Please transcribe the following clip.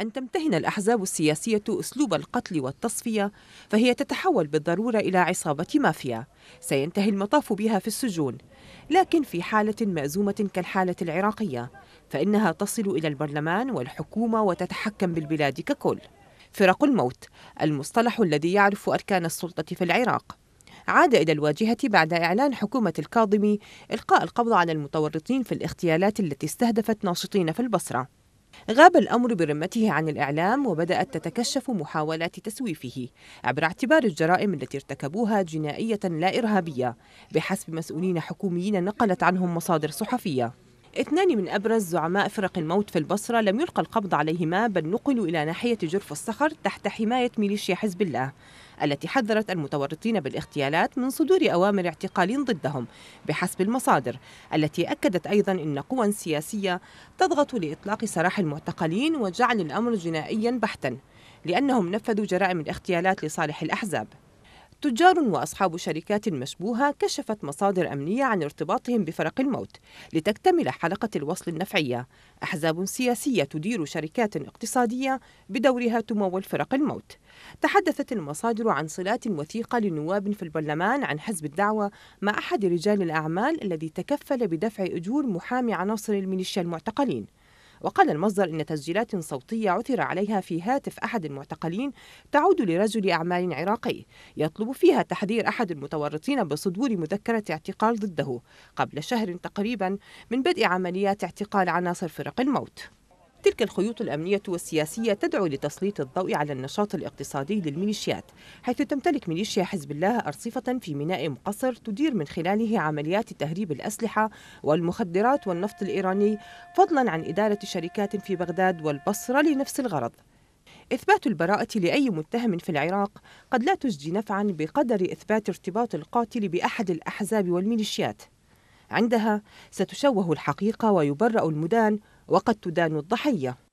أن تمتهن الأحزاب السياسية أسلوب القتل والتصفية فهي تتحول بالضرورة إلى عصابة مافيا سينتهي المطاف بها في السجون لكن في حالة مأزومة كالحالة العراقية فإنها تصل إلى البرلمان والحكومة وتتحكم بالبلاد ككل فرق الموت المصطلح الذي يعرف أركان السلطة في العراق عاد إلى الواجهة بعد إعلان حكومة الكاظمي إلقاء القبض على المتورطين في الاغتيالات التي استهدفت ناشطين في البصرة غاب الأمر برمته عن الإعلام وبدأت تتكشف محاولات تسويفه عبر اعتبار الجرائم التي ارتكبوها جنائية لا إرهابية بحسب مسؤولين حكوميين نقلت عنهم مصادر صحفية اثنان من أبرز زعماء فرق الموت في البصرة لم يلقى القبض عليهما بل نقلوا إلى ناحية جرف الصخر تحت حماية ميليشيا حزب الله التي حذرت المتورطين بالاغتيالات من صدور أوامر اعتقال ضدهم بحسب المصادر التي أكدت أيضا أن قوى سياسية تضغط لإطلاق سراح المعتقلين وجعل الأمر جنائيا بحتا لأنهم نفذوا جرائم الاغتيالات لصالح الأحزاب تجار وأصحاب شركات مشبوهة كشفت مصادر أمنية عن ارتباطهم بفرق الموت لتكتمل حلقة الوصل النفعية أحزاب سياسية تدير شركات اقتصادية بدورها تمول فرق الموت تحدثت المصادر عن صلات وثيقة لنواب في البرلمان عن حزب الدعوة مع أحد رجال الأعمال الذي تكفل بدفع أجور محامي عناصر الميليشيا المعتقلين وقال المصدر إن تسجيلات صوتية عثر عليها في هاتف أحد المعتقلين تعود لرجل أعمال عراقي يطلب فيها تحذير أحد المتورطين بصدور مذكرة اعتقال ضده قبل شهر تقريبا من بدء عمليات اعتقال عناصر فرق الموت تلك الخيوط الأمنية والسياسية تدعو لتسليط الضوء على النشاط الاقتصادي للميليشيات حيث تمتلك ميليشيا حزب الله أرصفة في ميناء مقصر تدير من خلاله عمليات تهريب الأسلحة والمخدرات والنفط الإيراني فضلا عن إدارة شركات في بغداد والبصرة لنفس الغرض إثبات البراءة لأي متهم في العراق قد لا تجدي نفعا بقدر إثبات ارتباط القاتل بأحد الأحزاب والميليشيات عندها ستشوه الحقيقة ويبرأ المدان وقد تدان الضحيه